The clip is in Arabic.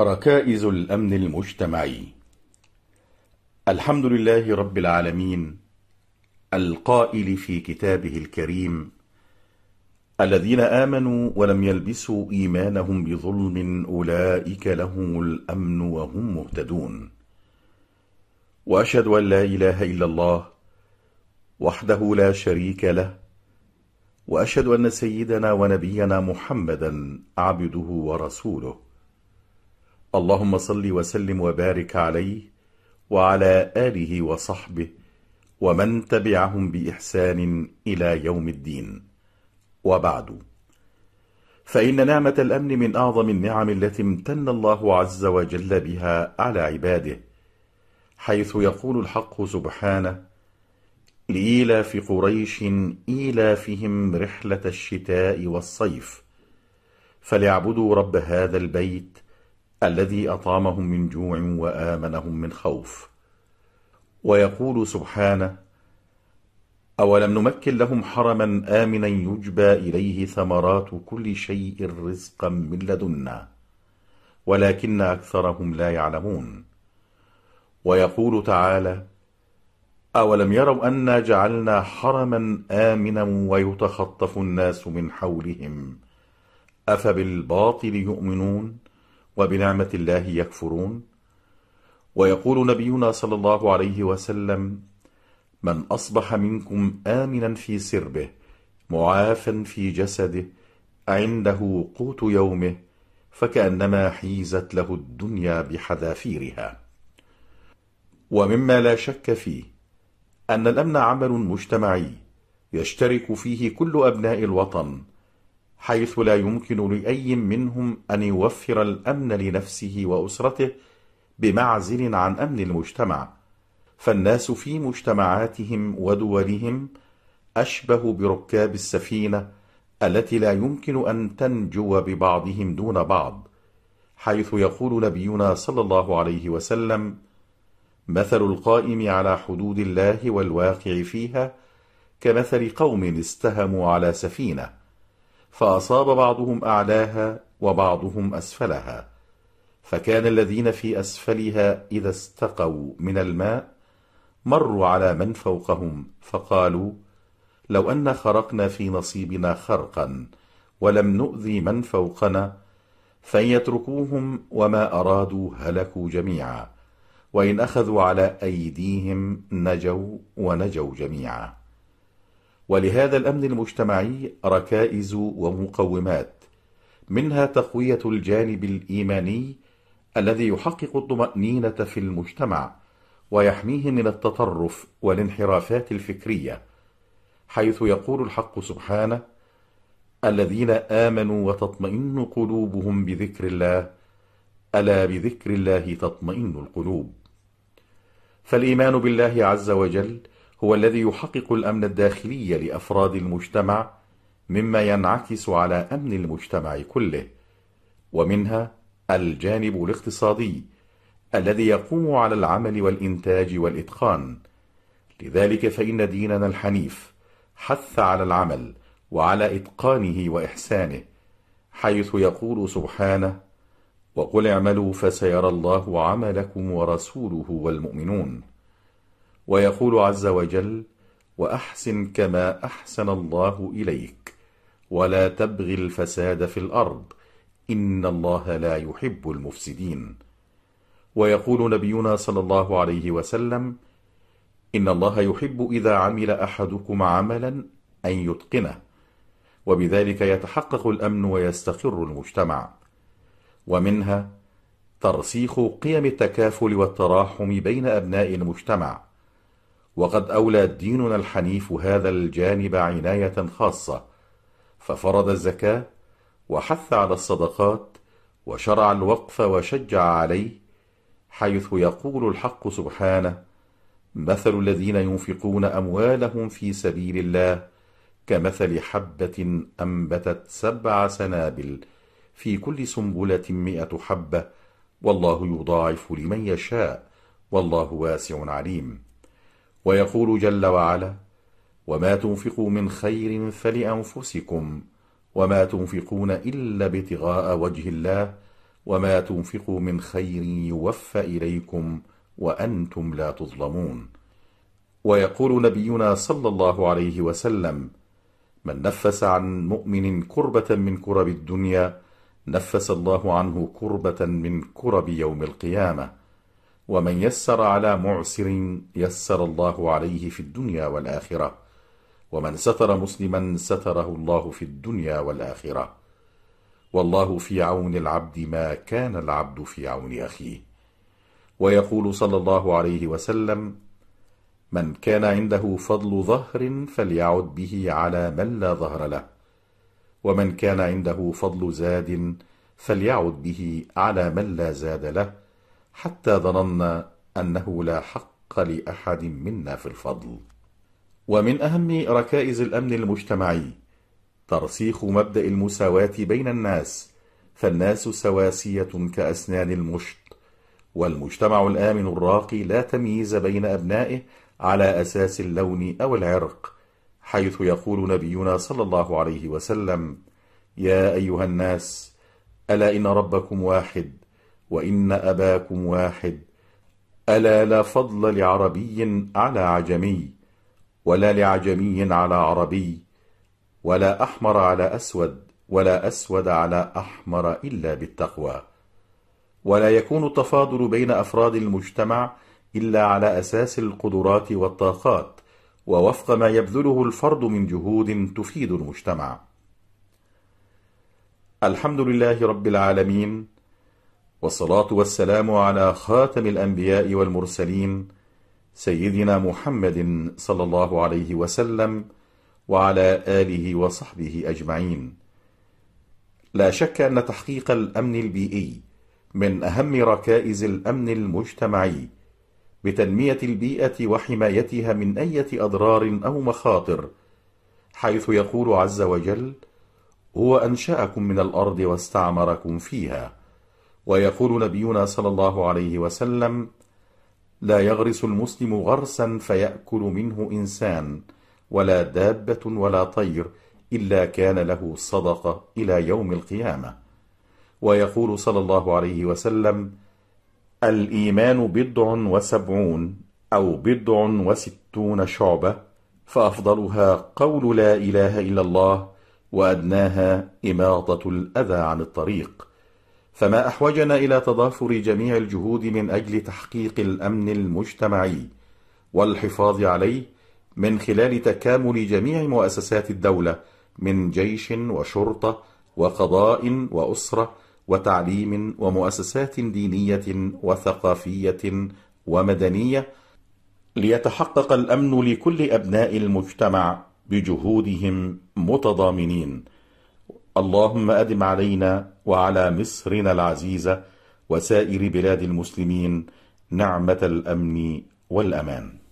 ركائز الأمن المجتمعي الحمد لله رب العالمين القائل في كتابه الكريم الذين آمنوا ولم يلبسوا إيمانهم بظلم أولئك لهم الأمن وهم مهتدون وأشهد أن لا إله إلا الله وحده لا شريك له وأشهد أن سيدنا ونبينا محمدا عبده ورسوله اللهم صل وسلم وبارك عليه وعلى آله وصحبه ومن تبعهم بإحسان إلى يوم الدين وبعد فإن نعمة الأمن من أعظم النعم التي امتن الله عز وجل بها على عباده حيث يقول الحق سبحانه لإيلاف قريش إيلافهم رحلة الشتاء والصيف فليعبدوا رب هذا البيت الذي أطعمهم من جوع وآمنهم من خوف ويقول سبحانه أولم نمكن لهم حرما آمنا يجبى إليه ثمرات كل شيء رزقا من لدنا ولكن أكثرهم لا يعلمون ويقول تعالى أولم يروا أنا جعلنا حرما آمنا ويتخطف الناس من حولهم أفبالباطل يؤمنون؟ وبنعمة الله يكفرون ويقول نبينا صلى الله عليه وسلم من أصبح منكم آمنا في سربه معافا في جسده عنده قوت يومه فكأنما حيزت له الدنيا بحذافيرها ومما لا شك فيه أن الأمن عمل مجتمعي يشترك فيه كل أبناء الوطن حيث لا يمكن لأي منهم أن يوفر الأمن لنفسه وأسرته بمعزل عن أمن المجتمع فالناس في مجتمعاتهم ودولهم أشبه بركاب السفينة التي لا يمكن أن تنجو ببعضهم دون بعض حيث يقول نبينا صلى الله عليه وسلم مثل القائم على حدود الله والواقع فيها كمثل قوم استهموا على سفينه فأصاب بعضهم أعلاها وبعضهم أسفلها فكان الذين في أسفلها إذا استقوا من الماء مروا على من فوقهم فقالوا لو أن خرقنا في نصيبنا خرقا ولم نؤذي من فوقنا فإن يتركوهم وما أرادوا هلكوا جميعا وإن أخذوا على أيديهم نجوا ونجوا جميعا ولهذا الأمن المجتمعي ركائز ومقومات منها تقوية الجانب الإيماني الذي يحقق الطمأنينة في المجتمع ويحميه من التطرف والانحرافات الفكرية حيث يقول الحق سبحانه الذين آمنوا وتطمئن قلوبهم بذكر الله ألا بذكر الله تطمئن القلوب فالإيمان بالله عز وجل هو الذي يحقق الأمن الداخلي لأفراد المجتمع مما ينعكس على أمن المجتمع كله ومنها الجانب الاقتصادي الذي يقوم على العمل والإنتاج والإتقان لذلك فإن ديننا الحنيف حث على العمل وعلى إتقانه وإحسانه حيث يقول سبحانه وقل اعملوا فسيرى الله عملكم ورسوله والمؤمنون ويقول عز وجل وأحسن كما أحسن الله إليك ولا تبغ الفساد في الأرض إن الله لا يحب المفسدين ويقول نبينا صلى الله عليه وسلم إن الله يحب إذا عمل أحدكم عملا أن يتقنه وبذلك يتحقق الأمن ويستقر المجتمع ومنها ترسيخ قيم التكافل والتراحم بين أبناء المجتمع وقد أولى ديننا الحنيف هذا الجانب عناية خاصة ففرض الزكاة وحث على الصدقات وشرع الوقف وشجع عليه حيث يقول الحق سبحانه مثل الذين ينفقون أموالهم في سبيل الله كمثل حبة أنبتت سبع سنابل في كل سنبلة مئة حبة والله يضاعف لمن يشاء والله واسع عليم ويقول جل وعلا وما تنفقوا من خير فلأنفسكم وما تنفقون إلا ابتغاء وجه الله وما تنفقوا من خير يوفى إليكم وأنتم لا تظلمون ويقول نبينا صلى الله عليه وسلم من نفس عن مؤمن كربة من كرب الدنيا نفس الله عنه كربة من كرب يوم القيامة ومن يسر على معسر يسر الله عليه في الدنيا والآخرة ومن ستر مسلما ستره الله في الدنيا والآخرة والله في عون العبد ما كان العبد في عون أخيه ويقول صلى الله عليه وسلم من كان عنده فضل ظهر فليعد به على من لا ظهر له ومن كان عنده فضل زاد فليعد به على من لا زاد له حتى ظننا أنه لا حق لأحد منا في الفضل ومن أهم ركائز الأمن المجتمعي ترسيخ مبدأ المساواة بين الناس فالناس سواسية كأسنان المشط والمجتمع الآمن الراقي لا تمييز بين أبنائه على أساس اللون أو العرق حيث يقول نبينا صلى الله عليه وسلم يا أيها الناس ألا إن ربكم واحد وإن أباكم واحد ألا لا فضل لعربي على عجمي ولا لعجمي على عربي ولا أحمر على أسود ولا أسود على أحمر إلا بالتقوى ولا يكون التفاضل بين أفراد المجتمع إلا على أساس القدرات والطاقات ووفق ما يبذله الفرد من جهود تفيد المجتمع الحمد لله رب العالمين والصلاة والسلام على خاتم الأنبياء والمرسلين سيدنا محمد صلى الله عليه وسلم وعلى آله وصحبه أجمعين لا شك أن تحقيق الأمن البيئي من أهم ركائز الأمن المجتمعي بتنمية البيئة وحمايتها من أي أضرار أو مخاطر حيث يقول عز وجل هو أنشأكم من الأرض واستعمركم فيها ويقول نبينا صلى الله عليه وسلم لا يغرس المسلم غرسا فيأكل منه إنسان ولا دابة ولا طير إلا كان له صدقة إلى يوم القيامة ويقول صلى الله عليه وسلم الإيمان بضع وسبعون أو بضع وستون شعبة فأفضلها قول لا إله إلا الله وأدناها إماطة الأذى عن الطريق فما أحوجنا إلى تضافر جميع الجهود من أجل تحقيق الأمن المجتمعي والحفاظ عليه من خلال تكامل جميع مؤسسات الدولة من جيش وشرطة وقضاء وأسرة وتعليم ومؤسسات دينية وثقافية ومدنية ليتحقق الأمن لكل أبناء المجتمع بجهودهم متضامنين اللهم أدم علينا وعلى مصرنا العزيزة وسائر بلاد المسلمين نعمة الأمن والأمان